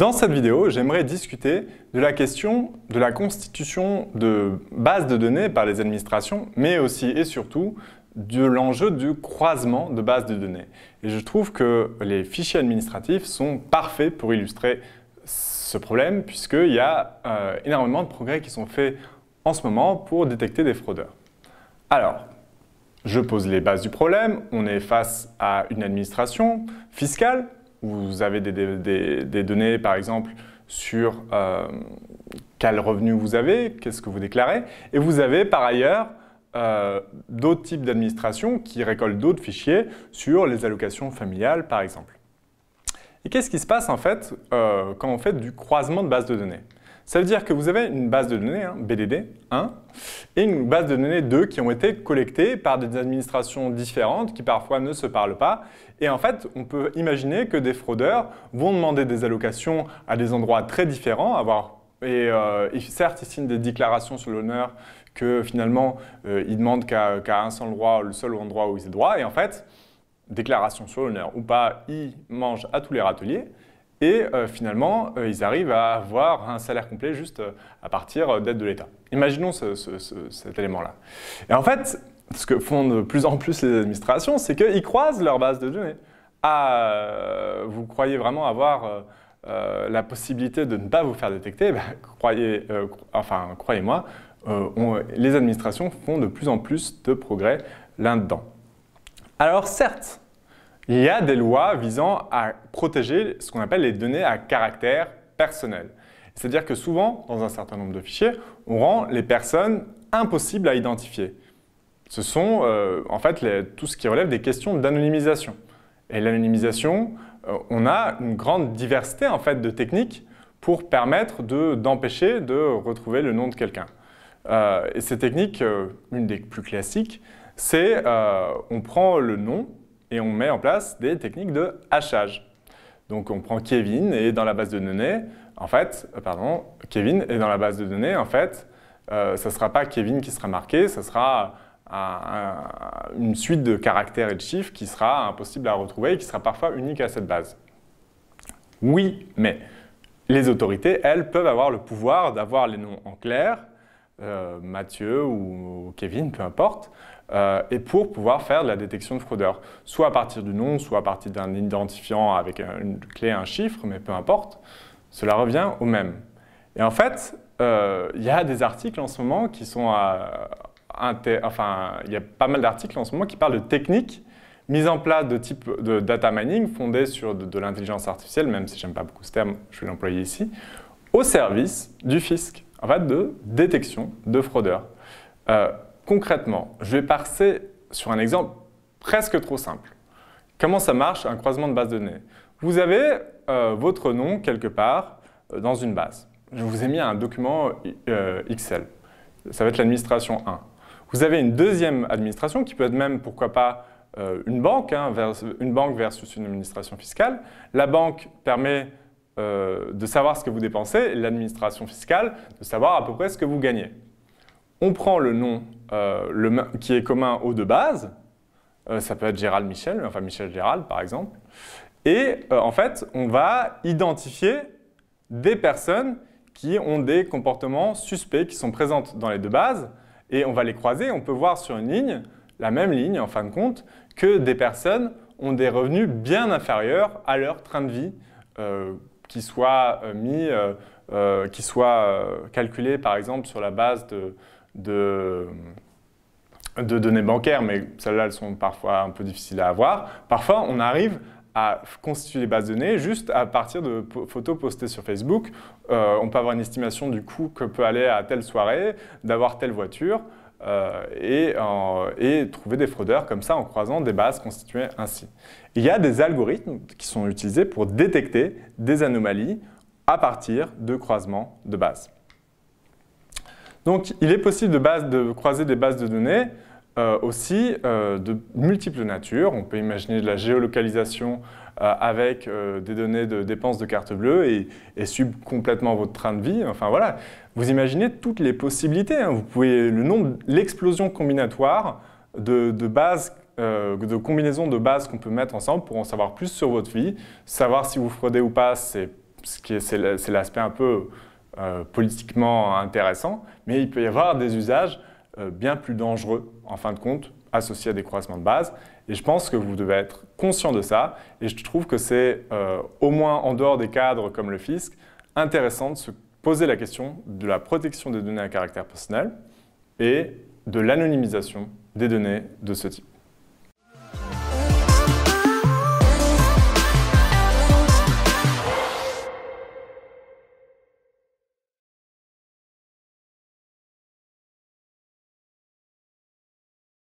Dans cette vidéo, j'aimerais discuter de la question de la constitution de bases de données par les administrations, mais aussi et surtout de l'enjeu du croisement de bases de données. Et je trouve que les fichiers administratifs sont parfaits pour illustrer ce problème, puisqu'il y a euh, énormément de progrès qui sont faits en ce moment pour détecter des fraudeurs. Alors, je pose les bases du problème, on est face à une administration fiscale vous avez des, données, par exemple, sur euh, quel revenu vous avez, qu'est-ce que vous déclarez. Et vous avez par ailleurs euh, d'autres types d'administrations qui récoltent d'autres fichiers sur les allocations familiales, par exemple. Et qu'est-ce qui se passe en fait euh, quand on fait du croisement de bases de données ça veut dire que vous avez une base de données, hein, BDD 1, et une base de données 2 qui ont été collectées par des administrations différentes qui parfois ne se parlent pas. Et en fait, on peut imaginer que des fraudeurs vont demander des allocations à des endroits très différents, avoir et, euh, certes, ils signent des déclarations sur l'honneur que finalement, euh, ils demandent qu'à un seul endroit, le seul endroit où ils aient droit. Et en fait, déclaration sur l'honneur ou pas, ils mangent à tous les râteliers. Et euh, finalement, euh, ils arrivent à avoir un salaire complet juste euh, à partir d'aide de l'État. Imaginons cet élément-là. Et en fait, ce que font de plus en plus les administrations, c'est qu'ils croisent leur base de données. Ah, vous croyez vraiment avoir la possibilité de ne pas vous faire détecter ben, croyez, Enfin, croyez-moi, les administrations font de plus en plus de progrès là-dedans. Alors certes, il y a des lois visant à protéger ce qu'on appelle les données à caractère personnel. C'est-à-dire que souvent, dans un certain nombre de fichiers, on rend les personnes impossibles à identifier. Ce sont euh, en fait tout ce qui relève des questions d'anonymisation. Et l'anonymisation, euh, on a une grande diversité en fait de techniques pour permettre d'empêcher de, retrouver le nom de quelqu'un. Euh, et ces techniques, une des plus classiques, c'est on prend le nom et on met en place des techniques de hachage. Donc on prend Kevin et dans la base de données, en fait, euh, pardon, Kevin est dans la base de données, en fait, ce euh, ça ne sera pas Kevin qui sera marqué, ça sera une suite de caractères et de chiffres qui sera impossible à retrouver et qui sera parfois unique à cette base. Oui, mais les autorités, elles, peuvent avoir le pouvoir d'avoir les noms en clair, euh, Mathieu ou Kevin, peu importe, euh, et pour pouvoir faire de la détection de fraudeurs, soit à partir du nom, soit à partir d'un identifiant avec une clé, un chiffre, mais peu importe, cela revient au même. Et en fait, euh, il y a des articles en ce moment qui sont à, enfin, il y a pas mal d'articles en ce moment qui parlent de techniques mises en place de type de data mining fondées sur de, l'intelligence artificielle, même si j'aime pas beaucoup ce terme, je vais l'employer ici, au service du fisc, en fait de détection de fraudeurs. Euh, Concrètement, je vais passer sur un exemple presque trop simple. Comment ça marche un croisement de bases de données Vous avez euh, votre nom quelque part euh, dans une base. Je vous ai mis un document euh, Excel. Ça va être l'administration 1. Vous avez une deuxième administration qui peut être même, pourquoi pas, une banque, hein, vers, une banque versus une administration fiscale. La banque permet de savoir ce que vous dépensez et l'administration fiscale de savoir à peu près ce que vous gagnez on prend le nom euh, qui est commun aux deux bases, euh, ça peut être Gérald Michel, enfin Michel Gérald par exemple, et euh, en fait, on va identifier des personnes qui ont des comportements suspects, qui sont présentes dans les deux bases, et on va les croiser, on peut voir sur une ligne, la même ligne en fin de compte, que des personnes ont des revenus bien inférieurs à leur train de vie, qui soit mis, qui soit calculé par exemple sur la base de de, données bancaires, mais celles-là, elles sont parfois un peu difficiles à avoir. Parfois, on arrive à constituer des bases de données juste à partir de photos postées sur Facebook. Euh, on peut avoir une estimation du coût que peut aller à telle soirée, d'avoir telle voiture, euh, et, trouver des fraudeurs comme ça en croisant des bases constituées ainsi. Il y a des algorithmes qui sont utilisés pour détecter des anomalies à partir de croisements de bases. Donc il est possible de, croiser des bases de données euh, aussi euh, de multiples natures. On peut imaginer de la géolocalisation euh, avec des données de dépenses de carte bleue et, sub suivre complètement votre train de vie. Enfin voilà, vous imaginez toutes les possibilités. Hein. Vous pouvez le l'explosion combinatoire de, de combinaisons de bases qu'on peut mettre ensemble pour en savoir plus sur votre vie, savoir si vous fraudez ou pas, c'est l'aspect un peu euh, politiquement intéressant, mais il peut y avoir des usages euh, bien plus dangereux, en fin de compte, associés à des croissements de base. Et je pense que vous devez être conscient de ça. Et je trouve que c'est, euh, au moins en dehors des cadres comme le fisc, intéressant de se poser la question de la protection des données à caractère personnel et de l'anonymisation des données de ce type.